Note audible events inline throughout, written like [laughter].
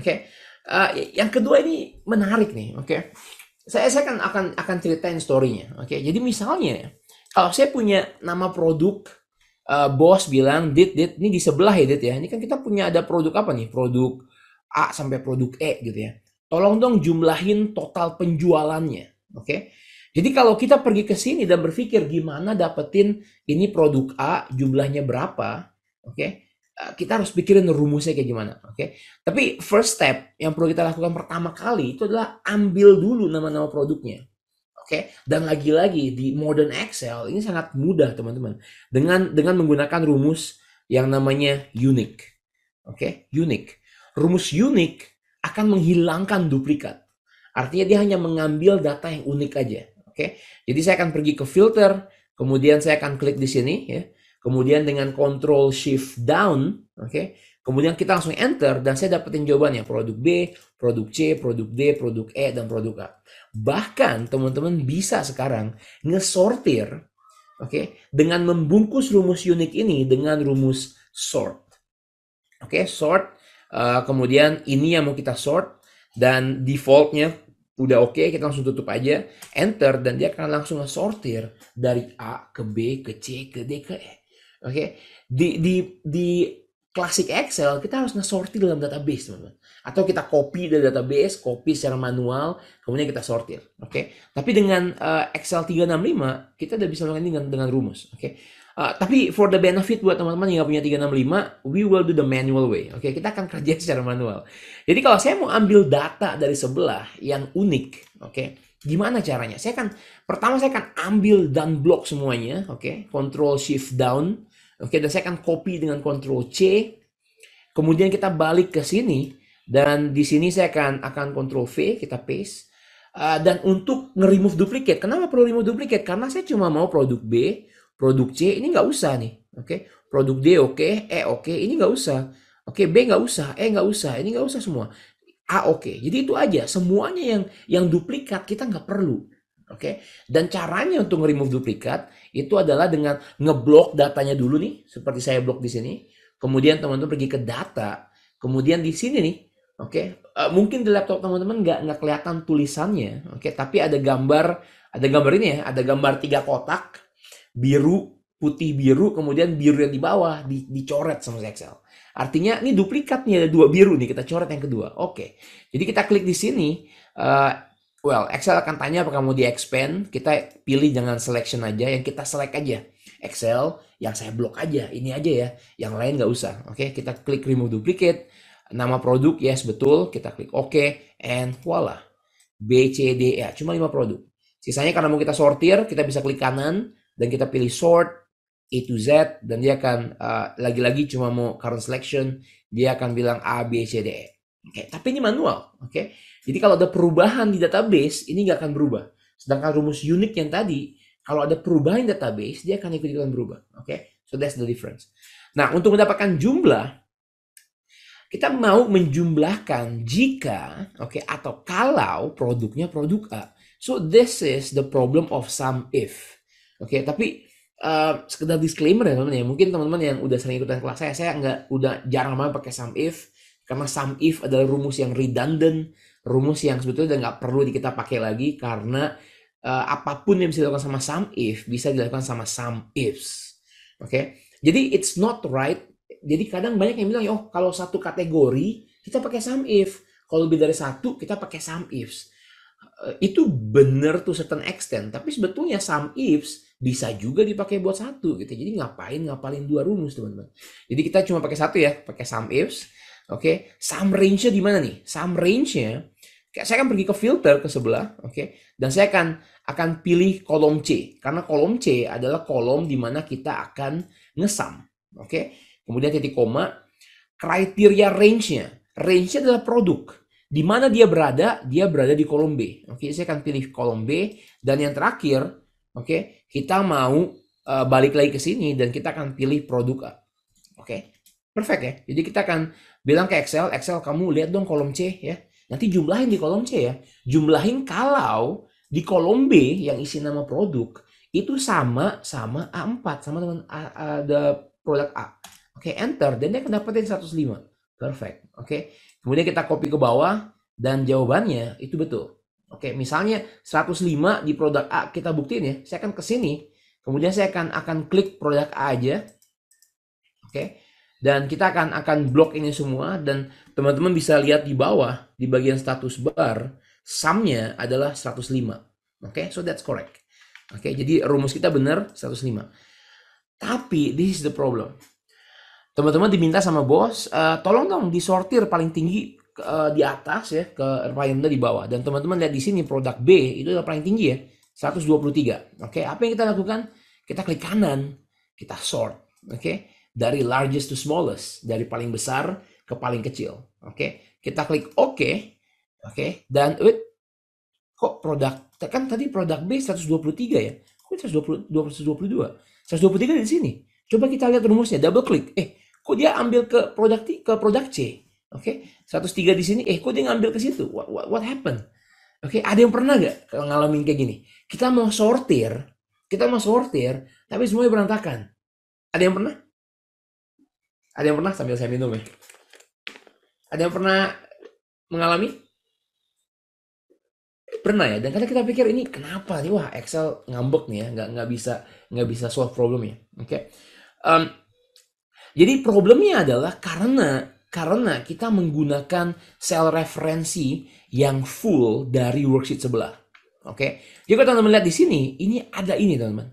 Oke. Okay. Uh, eh, yang kedua ini menarik nih, oke. Okay. Saya saya akan akan akan ceritain storynya, oke. Okay. Jadi misalnya kalau saya punya nama produk uh, bos bilang dit dit ini di sebelah ya dit ya. Ini kan kita punya ada produk apa nih? Produk A sampai produk E gitu ya. Tolong dong jumlahin total penjualannya, oke. Okay. Jadi kalau kita pergi ke sini dan berpikir gimana dapetin ini produk A jumlahnya berapa, oke? Eh, kita harus pikirin rumusnya kayak gimana, oke? Okay? Tapi first step yang perlu kita lakukan pertama kali itu adalah ambil dulu nama-nama produknya, oke? Okay? Dan lagi-lagi di modern Excel ini sangat mudah teman-teman dengan dengan menggunakan rumus yang namanya unique, oke? Okay? Unique. Rumus unique akan menghilangkan duplikat. Artinya dia hanya mengambil data yang unik aja, oke? Jadi saya akan pergi ke filter, kemudian saya akan klik di sini, ya kemudian dengan control shift down, oke, okay, kemudian kita langsung enter dan saya dapetin jawabannya produk B, produk C, produk D, produk E dan produk A. Bahkan teman-teman bisa sekarang ngesortir, oke, okay, dengan membungkus rumus unik ini dengan rumus sort, oke, okay, sort, uh, kemudian ini yang mau kita sort dan defaultnya udah oke okay, kita langsung tutup aja enter dan dia akan langsung ngesortir dari A ke B ke C ke D ke E Oke, okay? di di di klasik Excel kita harus sortir dalam database, teman-teman. Atau kita copy dari database, copy secara manual, kemudian kita sortir, oke? Okay? Tapi dengan uh, Excel 365 kita udah bisa melakukan dengan, dengan rumus, oke? Okay? Uh, eh, tapi for the benefit buat teman-teman yang punya 365, we will do the manual way, oke? Okay? Kita akan kerja [laughs] secara manual. Jadi kalau saya mau ambil data dari sebelah yang unik, oke? Okay? Gimana caranya? Saya akan pertama saya akan ambil dan block semuanya, oke? Okay? Control Shift Down, Oke, dan saya akan copy dengan Ctrl C. Kemudian kita balik ke sini dan di sini saya akan akan Ctrl V, kita paste. Uh, dan untuk nge-remove duplicate. Kenapa perlu remove duplicate? Karena saya cuma mau produk B, produk C ini nggak usah nih. Oke, okay? produk D oke, okay, E oke, okay, ini nggak usah. Oke, okay, B nggak usah, E nggak usah, ini nggak usah semua. A oke. Okay. Jadi itu aja, semuanya yang yang duplikat kita nggak perlu. Oke. Okay? Dan caranya untuk remove duplikat itu adalah dengan ngeblok datanya dulu nih, seperti saya blok di sini. Kemudian teman-teman pergi ke data, kemudian di sini nih, oke. Okay? Uh, eh, mungkin di laptop teman-teman nggak nggak kelihatan tulisannya, oke. Okay? Tapi ada gambar, ada gambar ini ya, ada gambar tiga kotak biru, putih biru, kemudian biru yang di bawah di, dicoret sama Excel. Artinya ini duplikat nih ada dua biru nih kita coret yang kedua. Oke. Okay. Jadi kita klik di sini. Uh, Well, Excel akan tanya apakah mau di-expand. Kita pilih jangan selection aja, yang kita select aja. Excel, yang saya blok aja, ini aja ya. Yang lain nggak usah. Oke, okay? kita klik remove duplicate. Nama produk, yes, betul. Kita klik OK. And voila. B, C, D, E. Cuma 5 produk. Sisanya karena mau kita sortir, kita bisa klik kanan. Dan kita pilih sort, A to Z. Dan dia akan, eh, lagi-lagi uh, cuma mau current selection. Dia akan bilang A, B, C, D, E. Oke, okay? tapi ini manual. Oke. Okay? Jadi kalau ada perubahan di database, ini nggak akan berubah. Sedangkan rumus unik yang tadi, kalau ada perubahan di database, dia akan ikut-ikutan berubah. Oke, okay? so that's the difference. Nah, untuk mendapatkan jumlah, kita mau menjumlahkan jika, oke, okay, atau kalau produknya produk A. So this is the problem of some if. Oke, okay, tapi uh, sekedar disclaimer ya teman-teman ya. Mungkin teman-teman yang udah sering ikutan kelas saya, saya nggak udah jarang banget pakai some if karena some if adalah rumus yang redundant rumus yang sebetulnya udah nggak perlu kita pakai lagi karena uh, apapun yang bisa dilakukan sama some if bisa dilakukan sama some ifs. Oke. Okay? Jadi it's not right. Jadi kadang banyak yang bilang, ya, "Oh, kalau satu kategori kita pakai some if, kalau lebih dari satu kita pakai some ifs." Eh, itu benar tuh certain extent, tapi sebetulnya some ifs bisa juga dipakai buat satu gitu. Jadi ngapain ngapalin dua rumus, teman-teman. Jadi kita cuma pakai satu ya, pakai some ifs. Oke, okay? some range-nya di mana nih? Some range-nya saya akan pergi ke filter ke sebelah, oke, okay? dan saya akan akan pilih kolom C karena kolom C adalah kolom di mana kita akan ngesam, oke. Okay? Kemudian titik koma, kriteria range-nya, range-nya adalah produk. Di mana dia berada? Dia berada di kolom B. Oke, okay? saya akan pilih kolom B dan yang terakhir, oke, okay? kita mau uh, balik lagi ke sini dan kita akan pilih produk A. Oke. Okay? Perfect ya. Jadi kita akan bilang ke Excel, Excel kamu lihat dong kolom C ya Nanti jumlahin di kolom C ya. Jumlahin kalau di kolom B yang isi nama produk itu sama sama A4 sama dengan ada produk A. Oke, okay, enter dan dia akan dapetin 105. Perfect. Oke. Okay. Kemudian kita copy ke bawah dan jawabannya itu betul. Oke, okay, misalnya 105 di produk A kita buktiin ya. Saya akan ke sini. Kemudian saya akan akan klik produk A aja. Oke. Okay dan kita akan akan blok ini semua dan teman-teman bisa lihat di bawah di bagian status bar sumnya adalah 105 oke okay? so that's correct oke okay? jadi rumus kita benar 105 tapi this is the problem teman-teman diminta sama bos uh, tolong dong disortir paling tinggi uh, di atas ya ke paling rendah di bawah dan teman-teman lihat di sini produk B itu adalah paling tinggi ya 123 oke okay? apa yang kita lakukan kita klik kanan kita sort oke okay? dari largest to smallest, dari paling besar ke paling kecil. Oke, okay? kita klik Oke, oke, okay? dan wait, kok produk kan tadi produk B 123 ya, kok 120, 122, 123 di sini. Coba kita lihat rumusnya, double klik, eh kok dia ambil ke produk ke produk C, oke, okay? 103 di sini, eh kok dia ngambil ke situ, what, what, what happened? Oke, okay, ada yang pernah nggak ngalamin kayak gini? Kita mau sortir, kita mau sortir, tapi semuanya berantakan. Ada yang pernah? Ada yang pernah sambil saya minum ya? Ada yang pernah mengalami? Pernah ya. Dan kadang kita pikir ini kenapa sih wah Excel ngambek nih ya, nggak nggak bisa nggak bisa solve problem ya. Oke. Okay. Um, jadi problemnya adalah karena karena kita menggunakan sel referensi yang full dari worksheet sebelah. Oke. Okay? Jadi kalau teman-teman lihat di sini, ini ada ini teman-teman.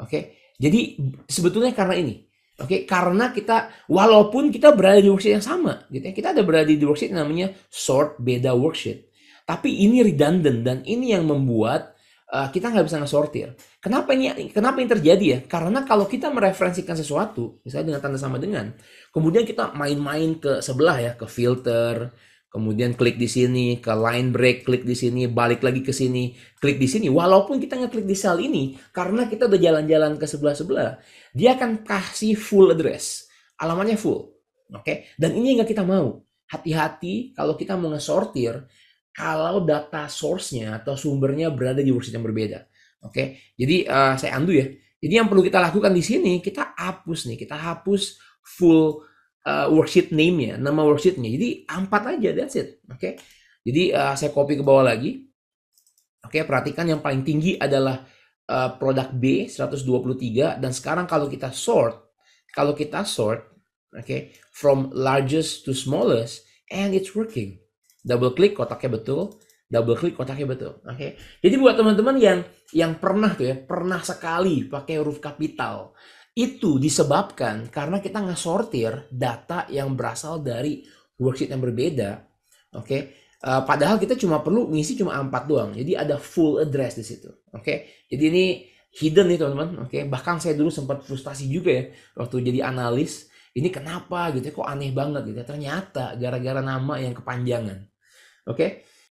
Oke. Okay? Jadi sebetulnya karena ini Oke, okay? karena kita walaupun kita berada di worksheet yang sama, gitu ya, kita ada berada di worksheet yang namanya sort beda worksheet. Tapi ini redundant dan ini yang membuat uh, kita nggak bisa ngesortir. Kenapa ini kenapa ini terjadi ya? Karena kalau kita mereferensikan sesuatu, misalnya dengan tanda sama dengan, kemudian kita main-main ke sebelah ya, ke filter, kemudian klik di sini ke line break, klik di sini, balik lagi ke sini, klik di sini. Walaupun kita ngeklik di sel ini, karena kita udah jalan-jalan ke sebelah-sebelah, dia akan kasih full address, alamannya full, oke? Okay? Dan ini nggak kita mau. Hati-hati kalau kita mau ngesortir, kalau data source-nya atau sumbernya berada di website yang berbeda, oke? Okay? Jadi uh, saya andu ya. Jadi yang perlu kita lakukan di sini, kita hapus nih, kita hapus full uh, worksheet name-nya, nama worksheet-nya. Jadi empat aja, that's it. Oke. Okay? Jadi uh, saya copy ke bawah lagi. Oke, okay, perhatikan yang paling tinggi adalah uh, produk B 123 dan sekarang kalau kita sort, kalau kita sort, oke, okay, from largest to smallest and it's working. Double klik kotaknya betul, double klik kotaknya betul. Oke. Okay? Jadi buat teman-teman yang yang pernah tuh ya, pernah sekali pakai huruf kapital itu disebabkan karena kita ngesortir data yang berasal dari worksheet yang berbeda. Oke. Okay? Uh, eh, padahal kita cuma perlu ngisi cuma A4 doang. Jadi ada full address di situ. Oke. Okay? Jadi ini hidden nih teman-teman. Oke. Okay? Bahkan saya dulu sempat frustasi juga ya waktu jadi analis. Ini kenapa gitu ya, kok aneh banget gitu ya. Ternyata gara-gara nama yang kepanjangan. Oke. Okay?